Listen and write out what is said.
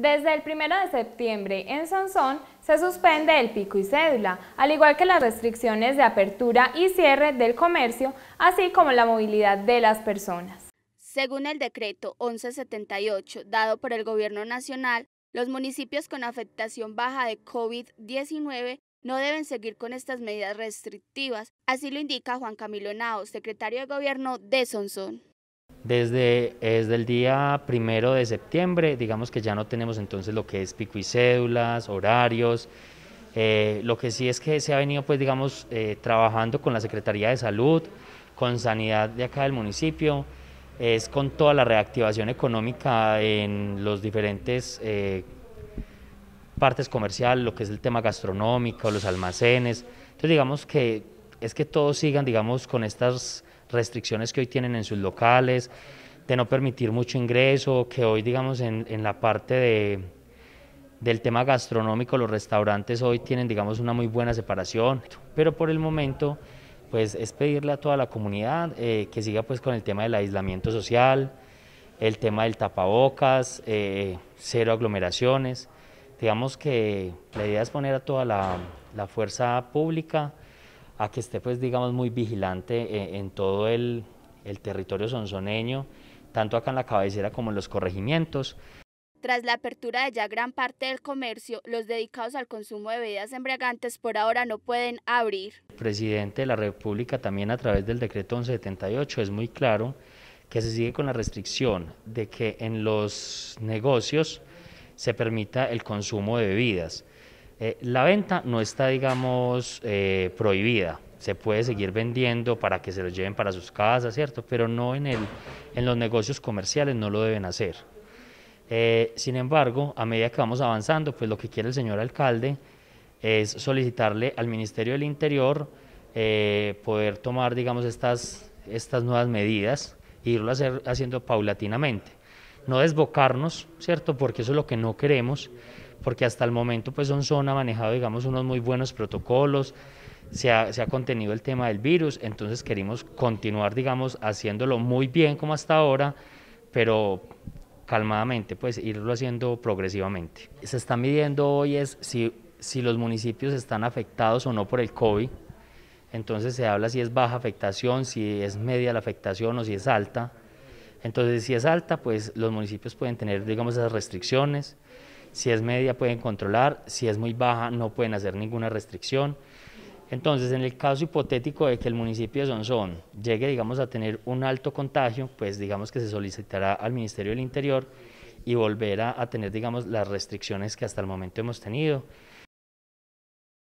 Desde el 1 de septiembre en Sansón se suspende el pico y cédula, al igual que las restricciones de apertura y cierre del comercio, así como la movilidad de las personas. Según el decreto 1178 dado por el Gobierno Nacional, los municipios con afectación baja de COVID-19 no deben seguir con estas medidas restrictivas, así lo indica Juan Camilo Nao, secretario de Gobierno de Sonsón. Desde, el día primero de septiembre, digamos que ya no tenemos entonces lo que es pico y cédulas, horarios. Eh, lo que sí es que se ha venido, pues, digamos, eh, trabajando con la Secretaría de Salud, con Sanidad de acá del municipio, es con toda la reactivación económica en los diferentes eh, partes comerciales, lo que es el tema gastronómico, los almacenes. Entonces, digamos que es que todos sigan, digamos, con estas restricciones que hoy tienen en sus locales, de no permitir mucho ingreso, que hoy digamos en, la parte de, del tema gastronómico los restaurantes hoy tienen digamos una muy buena separación, pero por el momento pues es pedirle a toda la comunidad eh, que siga pues con el tema del aislamiento social, el tema del tapabocas, eh, cero aglomeraciones, digamos que la idea es poner a toda la, la fuerza pública a que esté, pues, digamos, muy vigilante eh, en todo el, territorio sonzoneño, tanto acá en la cabecera como en los corregimientos. Tras la apertura de ya gran parte del comercio, los dedicados al consumo de bebidas embriagantes por ahora no pueden abrir. El presidente de la República también a través del decreto 1178 es muy claro que se sigue con la restricción de que en los negocios se permita el consumo de bebidas. Eh, la venta no está, digamos, eh, prohibida. Se puede seguir vendiendo para que se los lleven para sus casas, ¿cierto? Pero no en, el, en los negocios comerciales, no lo deben hacer. Eh, sin embargo, a medida que vamos avanzando, pues lo que quiere el señor alcalde es solicitarle al Ministerio del Interior poder tomar, digamos, estas, estas nuevas medidas e irlo haciendo paulatinamente. No desbocarnos, ¿cierto? Porque eso es lo que no queremos porque hasta el momento pues son ha manejado digamos unos muy buenos protocolos, se ha, se ha, contenido el tema del virus, entonces queremos continuar digamos haciéndolo muy bien como hasta ahora, pero calmadamente pues irlo haciendo progresivamente. Se está midiendo hoy es si, si los municipios están afectados o no por el COVID, entonces se habla si es baja afectación, si es media la afectación o si es alta. Entonces, si es alta, pues los municipios pueden tener, digamos, esas restricciones. Si es media pueden controlar, si es muy baja no pueden hacer ninguna restricción. Entonces, en el caso hipotético de que el municipio de Sonzón llegue, digamos, a tener un alto contagio, pues digamos que se solicitará al Ministerio del Interior y volverá a tener, digamos, las restricciones que hasta el momento hemos tenido.